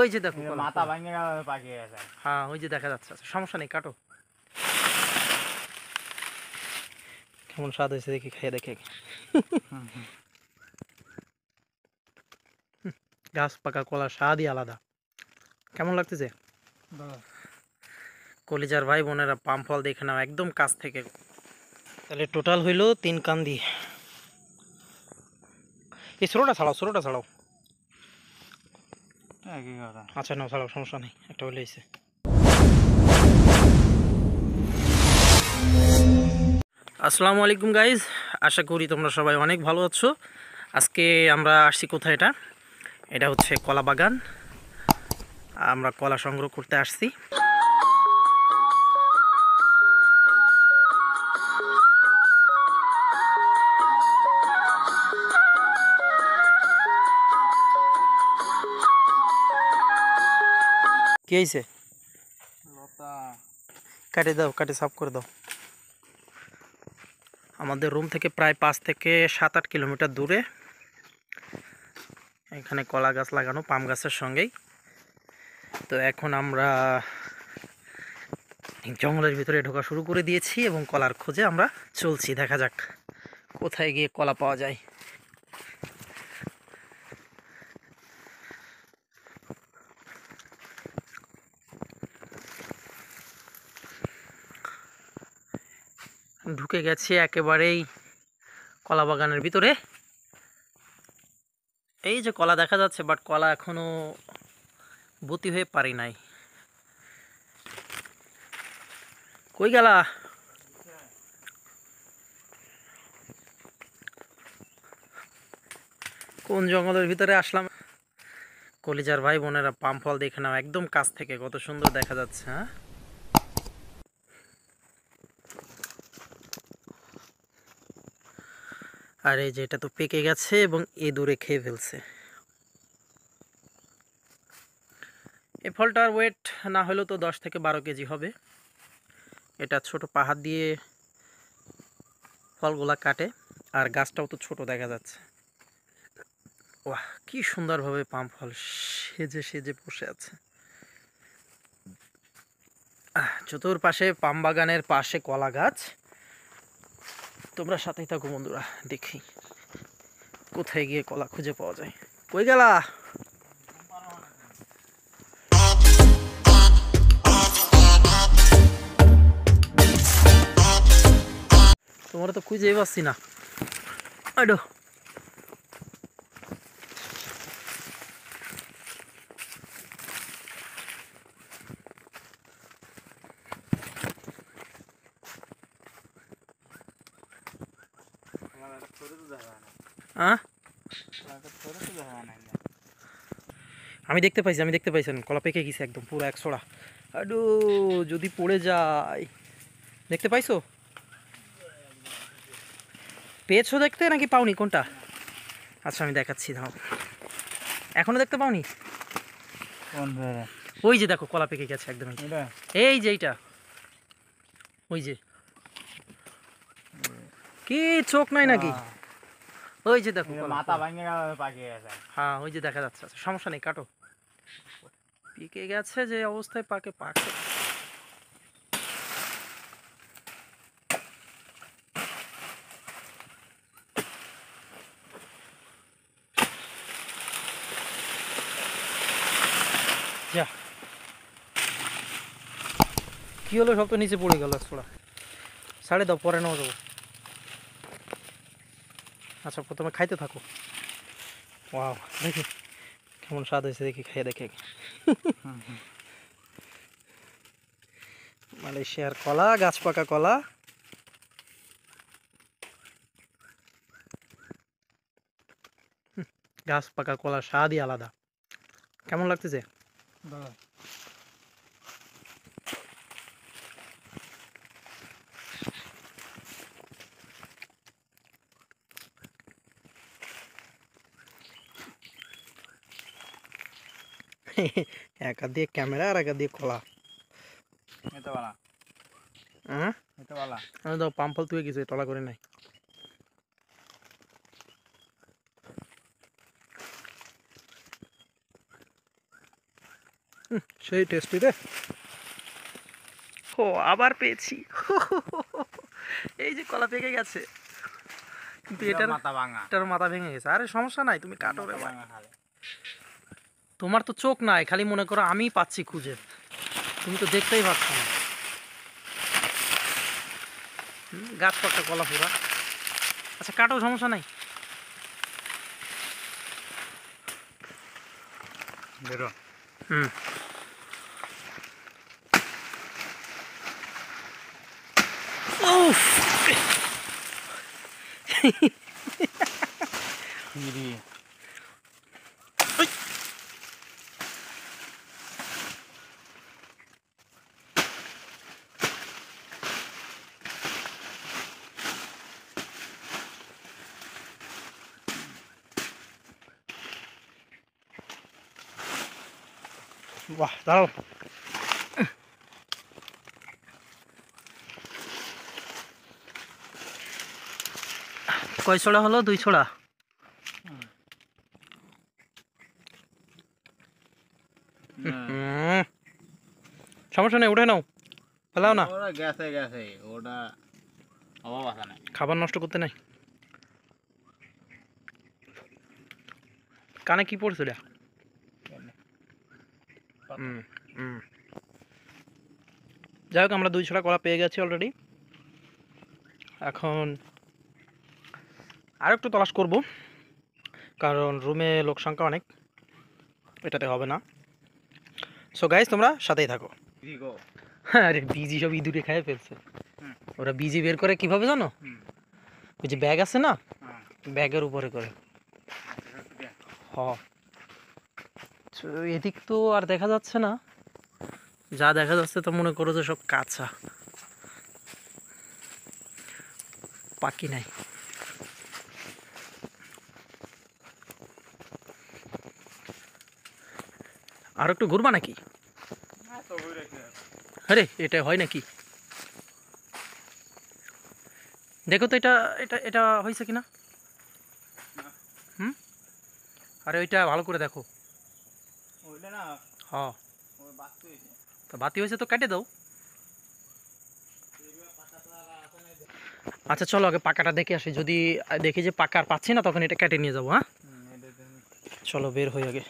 ওই যে দেখো মাথা ভাঙে পাকে গেছে হ্যাঁ ওই যে দেখা যাচ্ছে আচ্ছা, সমস্যা নেই কাটো কেমন স্বাদ হয়েছে দেখি খেয়ে দেখে গাছ পাকা কলার স্বাদই আলাদা কেমন লাগতেছে কলিজার ভাই বোনেরা পাম ফল দেখে নাও একদম কাছ থেকে তাহলে টোটাল হইল তিন কান্দি এই ছোটোটা ছাড়াও ছোটোটা ছাড়াও আচ্ছা না ছাড়াও সমস্যা নেই একটা হলে এসে আসসালামু আলাইকুম গাইজ আশা করি তোমরা সবাই অনেক ভালো আছো আজকে আমরা আসছি কোথায় এটা এটা হচ্ছে কলা বাগান আমরা কলা সংগ্রহ করতে আসছি হয়েছে কাটে দাও কাটে সাফ করে দাও আমাদের রুম থেকে প্রায় পাঁচ থেকে সাত আট কিলোমিটার দূরে এখানে কলা গাছ লাগানো পাম গাছের সঙ্গেই তো এখন আমরা জঙ্গলের ভিতরে ঢোকা শুরু করে দিয়েছি এবং কলার খোঁজে আমরা চলছি দেখা যাক কোথায় গিয়ে কলা পাওয়া যায় ঢুকে গেছে একেবারেই কলা বাগানের ভিতরে এই যে কলা দেখা যাচ্ছে বাট কলা এখনো বতি হয়ে পারি নাই কই গেলা কোন জঙ্গলের ভিতরে আসলাম কলিজার ভাই বোনেরা পাম ফল দেখে নাও একদম কাছ থেকে কত সুন্দর দেখা যাচ্ছে হ্যাঁ আর এই যে এটা তো পেকে গেছে এবং দূরে খেয়ে ফেলছে এই ফলটার ওয়েট না হলেও তো দশ থেকে বারো কেজি হবে এটা ছোট পাহাড় দিয়ে ফলগুলা কাটে আর গাছটাও তো ছোট দেখা যাচ্ছে ওয়াহ কি সুন্দরভাবে পাম ফল সেজে সেজে বসে আছে চতুর্পাশে পাম বাগানের পাশে কলা গাছ তোমরা সাথেই থাকো বন্ধুরা দেখি কোথায় গিয়ে কলা খুঁজে পাওয়া যায় কই গেলা তোমরা তো খুঁজেই পাচ্ছি না আডো আমি দেখতে পাইছি আমি দেখতে পাইছেন কলা পেকে গেছে একদম পুরো এক সোড়া আডু যদি পড়ে যায় দেখতে পাইছো পেয়েছো দেখতে নাকি পাওনি কোনটা আচ্ছা আমি দেখাচ্ছি দাও এখনো দেখতে পাওনি ওই যে দেখো কলা পেকে গেছে একদম এই যে এইটা ওই যে কি চোখ নাই নাকি ওই যে দেখো মাথা ভাঙে হ্যাঁ ওই যে দেখা যাচ্ছে আচ্ছা, সমস্যা নেই কাটো পেকে গেছে যে অবস্থায় পাকে পাকে কি হলো সব তো নিচে পড়ে গেল ছোড়া সাড়ে দাও পরে নেওয়া যাবো আচ্ছা প্রথমে খাইতে থাকো ওয়াও দেখি কেমন স্বাদ হয়েছে দেখি খাই দেখে মালয়েশিয়ার কলা গাছ পাকা কলা গাছ পাকা কলার স্বাদই আলাদা কেমন লাগতেছে দাদা একা দিয়ে ক্যামেরা আর একা দিয়ে খোলা হ্যাঁ আমি পাম্পল তুই গেছে টলা করে নাই সেই টেস্টি রে ও আবার পেয়েছি এই যে কলা পেকে গেছে কিন্তু এটার মাথা ভাঙা মাথা ভেঙে গেছে আরে সমস্যা নাই তুমি কাটো রে ভাঙা তোমার তো চোখ নাই খালি মনে করো আমি পাচ্ছি খুঁজে তুমি তো দেখতেই পাচ্ছ না গাছ পাকটা কলা পুরা আচ্ছা কাটো সমস্যা নাই হুম বাহ দাঁড়াও কয় ছোড়া হলো দুই ছোড়া সমস্যা নেই উঠে নাও ফেলাও না গেছে গেছে ওটা খাবার নষ্ট করতে নাই কানে কি পড়ছে যাই হোক আমরা দুই ছড়া কলা পেয়ে গেছি অলরেডি এখন আর একটু তলাশ করব কারণ রুমে লোক সংখ্যা অনেক এটাতে হবে না সো গাইজ তোমরা সাথেই থাকো হ্যাঁ, আরে বিজি সব ইঁদুরে খেয়ে ফেলছে ওরা বিজি বের করে কিভাবে জানো ওই যে ব্যাগ আছে না ব্যাগের উপরে করে আচ্ছা, আচ্ছা, আচ্ছা। হ এদিক তো আর দেখা যাচ্ছে না যা দেখা যাচ্ছে তো মনে করো যে সব কাঁচা পাখি নাই আর একটু ঘুরবা নাকি আরে এটা হয় নাকি দেখো তো এটা এটা এটা হয়েছে কিনা হুম আরে ওইটা ভালো করে দেখো বাতি হয়েছে তো কেটে দাও আচ্ছা চলো আগে পাকাটা দেখে আসি যদি দেখি যে পাকার পাচ্ছি না তখন এটা কেটে নিয়ে যাবো হ্যাঁ চলো বের হয়ে আগে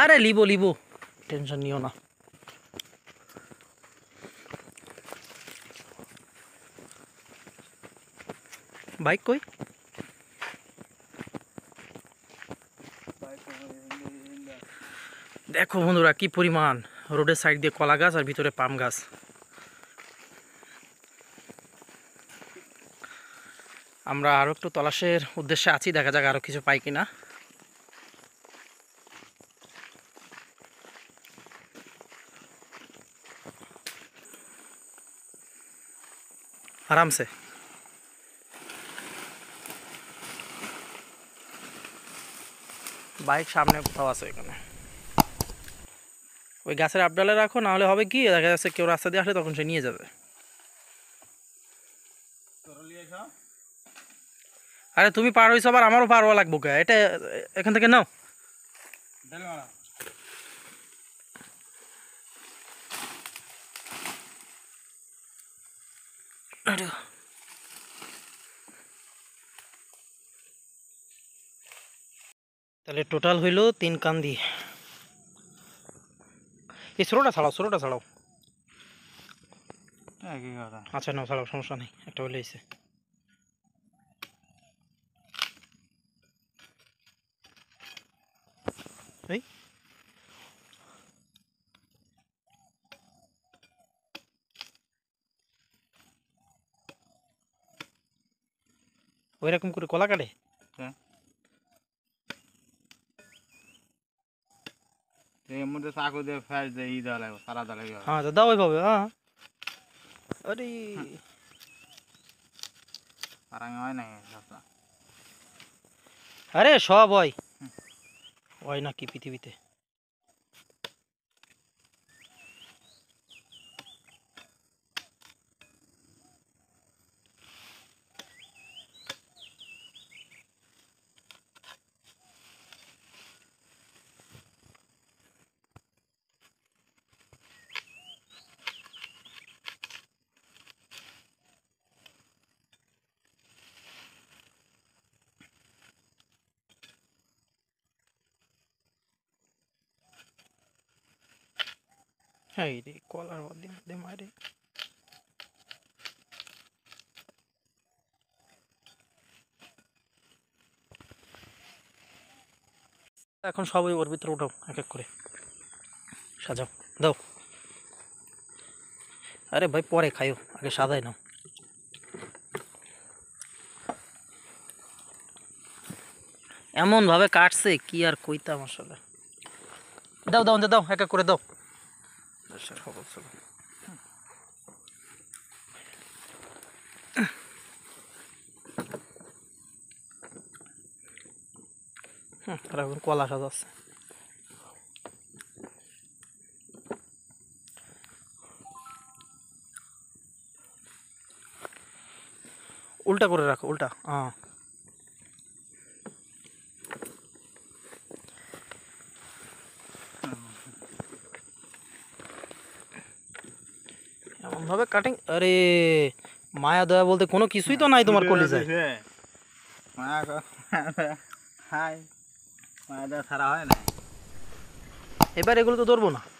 আরে লিবো লিবো টেনশন নিও না বাইক কই দেখো বন্ধুরা কি পরিমাণ রোডের সাইড দিয়ে কলা গাছ আর ভিতরে পাম গাছ আমরা আরো একটু তলাশের উদ্দেশ্যে আছি দেখা যাক আরো কিছু পাই কিনা আরামসে বাইক সামনে কোথাও আছে এখানে ওই গাছের আপডালে রাখো নাহলে হবে কি দেখা যাচ্ছে কেউ রাস্তা দিয়ে আসলে তখন সে নিয়ে যাবে আরে তুমি পার হয়েছো আবার আমারও পার হওয়া লাগবো এটা এখান থেকে নাও তাহলে টোটাল হইল তিন কান্দি এই ছোটোটা ছাড়াও ছোটোটা ছাড়াও আচ্ছা না ছাড়াও সমস্যা নেই একটা হলে এসে এই ওইরকম করে কলা কাটে হ্যাঁ এর মধ্যে চাকু দিয়ে ফ্যাস দিয়ে ই দেওয়া লাগবে সারা দেওয়া লাগবে হ্যাঁ দাদা ওই পাবে হ্যাঁ আরে হয় নাই আরে সব হয় হয় না কি পৃথিবীতে হ্যাঁ রে কলার the, the মারে এখন সবাই ওর ভিতরে উঠাও এক এক করে সাজাও দাও আরে ভাই পরে খাইও আগে সাজাই নাও এমনভাবে কাটছে কি আর কইতাম আসলে দাও দাও দাও এক এক করে দাও দর্শক আচ্ছা, হুম এখন কলা সাজ আছে উল্টা করে রাখো উল্টা হ্যাঁ ভাবে কাটিং আরে মায়া দয়া বলতে কোনো কিছুই তো নাই তোমার কলেজে মায়া হাই মায়া দয়া ছাড়া হয় না এবার এগুলো তো ধরবো না